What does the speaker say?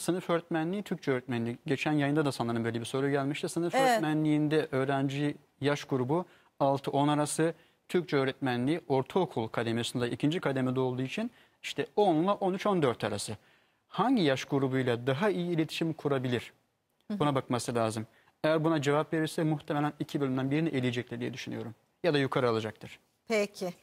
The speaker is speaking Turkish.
sınıf öğretmenliği, Türkçe öğretmenliği. Geçen yayında da sanırım böyle bir soru gelmişti. Sınıf evet. öğretmenliğinde öğrenci yaş grubu 6-10 arası Türkçe öğretmenliği ortaokul kademesinde ikinci kademede olduğu için işte 10 ile 13-14 arası. Hangi yaş grubuyla daha iyi iletişim kurabilir? Buna bakması lazım. Eğer buna cevap verirse muhtemelen iki bölümden birini eleyecekler diye düşünüyorum. Ya da yukarı alacaktır. Peki.